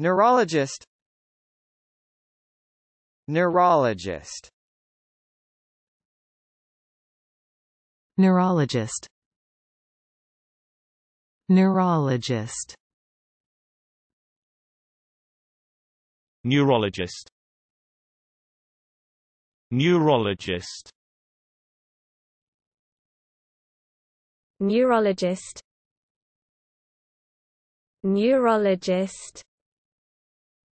Neurologist Neurologist Neurologist Neurologist Neurologist Neurologist Neurologist Neurologist